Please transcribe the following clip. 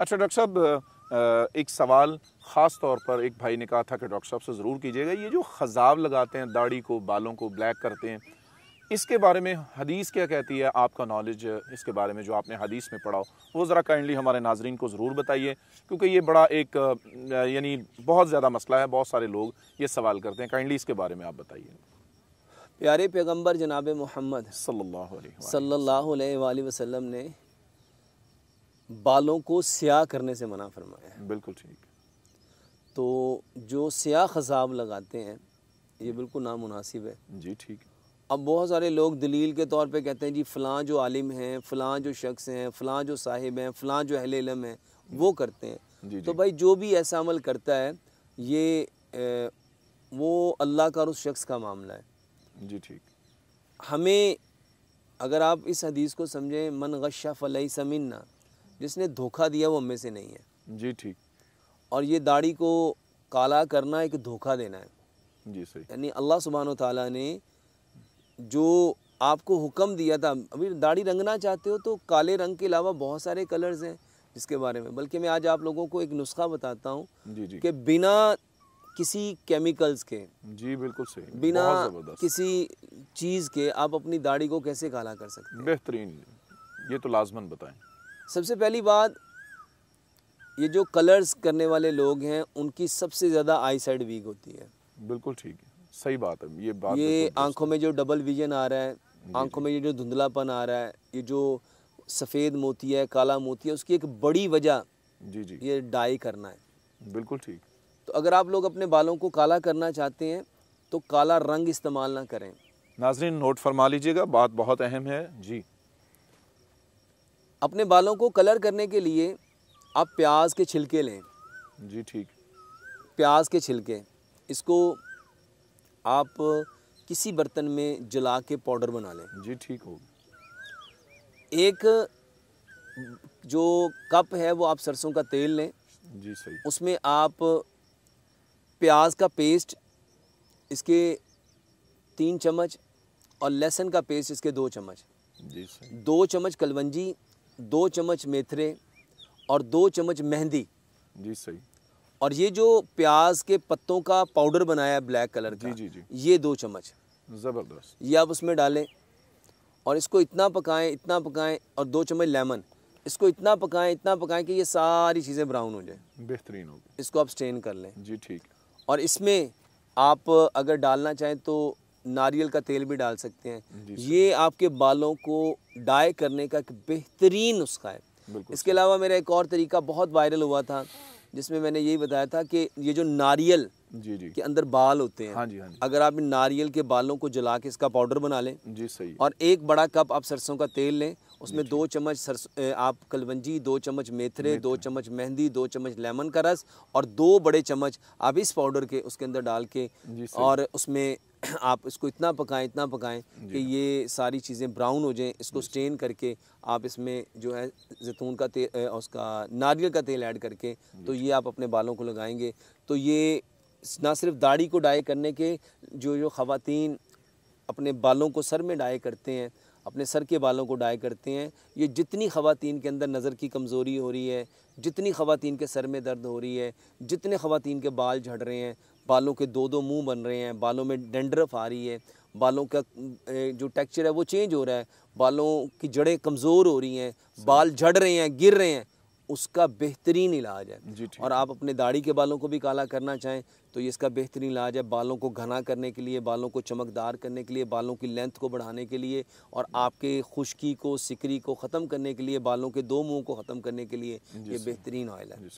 अच्छा डॉक्टर साहब एक सवाल ख़ास तौर पर एक भाई ने कहा था कि डॉक्टर साहब से ज़रूर कीजिएगा ये जो खजाब लगाते हैं दाढ़ी को बालों को ब्लैक करते हैं इसके बारे में हदीस क्या कहती है आपका नॉलेज इसके बारे में जो आपने हदीस में पढ़ा हो वो ज़रा काइंडली हमारे नाजरन को ज़रूर बताइए क्योंकि ये बड़ा एक यानी बहुत ज़्यादा मसला है बहुत सारे लोग ये सवाल करते हैं काइंडली इसके बारे में आप बताइए प्यारे पैगम्बर जनाब मोहम्मद सल्लल्लाहु अलैहि वसल्लम ने बालों को स्याह करने से मना फरमाया है बिल्कुल ठीक तो जो स्याह खज़ाब लगाते हैं ये बिल्कुल नामुनासिब है जी ठीक अब बहुत सारे लोग दलील के तौर पे कहते हैं जी फ़लाँ जो आलिम हैं फ़लाँ जो शख्स हैं फ़लाँ जो साहिब हैं फ़लाँ जो अहल इलम हैं वो करते हैं जी, जी। तो भाई जो भी ऐसा अमल करता है ये ए, वो अल्लाह का और उस शख्स का मामला है जी ठीक हमें अगर आप इस हदीस को समझें मन गशा फ़लई समिन्ना जिसने धोखा दिया वो हमें से नहीं है जी ठीक और ये दाढ़ी को काला करना एक धोखा देना है जी सही यानी अल्लाह सुबहान तला ने जो आपको हुक्म दिया था अभी दाढ़ी रंगना चाहते हो तो काले रंग के अलावा बहुत सारे कलर्स हैं जिसके बारे में बल्कि मैं आज आप लोगों को एक नुस्खा बताता हूँ कि बिना किसी केमिकल्स के जी बिल्कुल सही बिना किसी चीज़ के आप अपनी दाढ़ी को कैसे काला कर सकते हैं बेहतरीन ये तो लाजमन बताएं सबसे पहली बात ये जो कलर्स करने वाले लोग हैं उनकी सबसे ज़्यादा आई साइड वीक होती है बिल्कुल ठीक है सही बात है ये बात ये आंखों में जो डबल विजन आ रहा है आंखों में ये जो धुंधलापन आ रहा है ये जो सफ़ेद मोती है काला मोती है उसकी एक बड़ी वजह जी जी ये डाई करना है बिल्कुल ठीक तो अगर आप लोग अपने बालों को काला करना चाहते हैं तो काला रंग इस्तेमाल ना करें नाजरीन नोट फरमा लीजिएगा बात बहुत अहम है जी अपने बालों को कलर करने के लिए आप प्याज के छिलके लें जी ठीक प्याज के छिलके इसको आप किसी बर्तन में जला के पाउडर बना लें जी ठीक हो एक जो कप है वो आप सरसों का तेल लें जी सही उसमें आप प्याज का पेस्ट इसके तीन चम्मच और लहसुन का पेस्ट इसके दो चम्मच जी सही दो चम्मच कलवंजी दो चम्मच मेथरे और दो चम्मच मेहंदी जी सही और ये जो प्याज के पत्तों का पाउडर बनाया है ब्लैक कलर का जी जी जी ये दो चम्मच ज़बरदस्त ये आप उसमें डालें और इसको इतना पकाएं इतना पकाएं और दो चम्मच लेमन इसको इतना पकाएं इतना पकाएं कि ये सारी चीज़ें ब्राउन हो जाए बेहतरीन हो इसको आप स्ट्रेन कर लें जी ठीक और इसमें आप अगर डालना चाहें तो नारियल का तेल भी डाल सकते हैं ये आपके बालों को डाई करने का एक बेहतरीन नुस्खा है इसके अलावा मेरा एक और तरीका बहुत वायरल हुआ था जिसमें मैंने यही बताया था कि ये जो नारियल जी जी के अंदर बाल होते हैं हाँ जी, हाँ जी। अगर आप नारियल के बालों को जला के इसका पाउडर बना लें जी सही और एक बड़ा कप आप सरसों का तेल लें उसमें दो चम्मच सरस आप कलवंजी दो चम्मच मेथरे दो चम्मच मेहंदी दो चम्मच लेमन का रस और दो बड़े चम्मच आप इस पाउडर के उसके अंदर डाल के और उसमें आप इसको इतना पकाएं इतना पकाएं कि ये सारी चीज़ें ब्राउन हो जाएं इसको स्टेन करके आप इसमें जो है जैतून का तेल उसका नारियल का तेल ऐड करके तो ये आप अपने बालों को लगाएंगे तो ये ना सिर्फ दाढ़ी को डाई करने के जो जो ख़वातीन अपने बालों को सर में डाई करते हैं अपने सर के बालों को डाई करते हैं ये जितनी ख़वातीन के अंदर नज़र की कमज़ोरी हो रही है जितनी ख़वातीन के सर में दर्द हो रही है जितने ख़वातीन के बाल झड़ रहे हैं बालों के दो दो मुंह बन रहे हैं बालों में डेंड्रफ आ रही है बालों का जो टेक्सचर है वो चेंज हो रहा है बालों की जड़ें कमज़ोर हो रही हैं बाल झड़ रहे हैं गिर रहे हैं उसका बेहतरीन इलाज है और आप अपने दाढ़ी के बालों को भी काला करना चाहें तो ये इसका बेहतरीन इलाज है बालों को घना करने के लिए बालों को चमकदार करने के लिए बालों की लेंथ को बढ़ाने के लिए और आपके खुश्की को सिकरी को ख़त्म करने के लिए बालों के दो मुँह को ख़त्म करने के लिए ये बेहतरीन ऑयल है